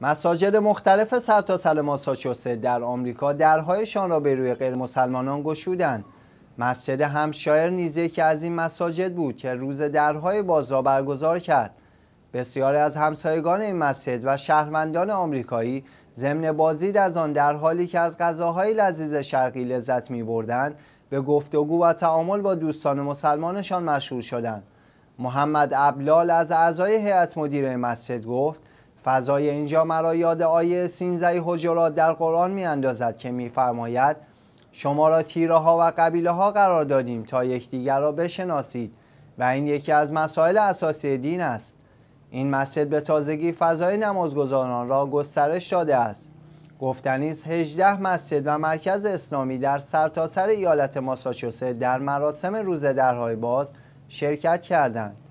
مساجد مختلف سرتاسر ماساچوست در آمریکا درهایشان را به روی غیر مسلمانان گشودند مسجد همشایر نیز یکی از این مساجد بود که روز درهای باز را برگزار کرد بسیاری از همسایگان این مسجد و شهروندان آمریکایی ضمن بازدید از آن در حالی که از غذاهای لذیذ شرقی لذت می به گفتگو و تعامل با دوستان مسلمانشان مشهور شدند محمد ابلال از اعضای هیئت مدیره مسجد گفت فضای اینجا مرا یاد آیه سینزه حجرات در قرآن می اندازد که میفرماید شما را تیره ها و قبیله ها قرار دادیم تا یکدیگر را بشناسید و این یکی از مسائل اساسی دین است این مسجد به تازگی فضای نمازگزاران را گسترش داده است گفتنیز 18 مسجد و مرکز اسلامی در سرتاسر سر ایالت ماساچوست در مراسم روزه درهای باز شرکت کردند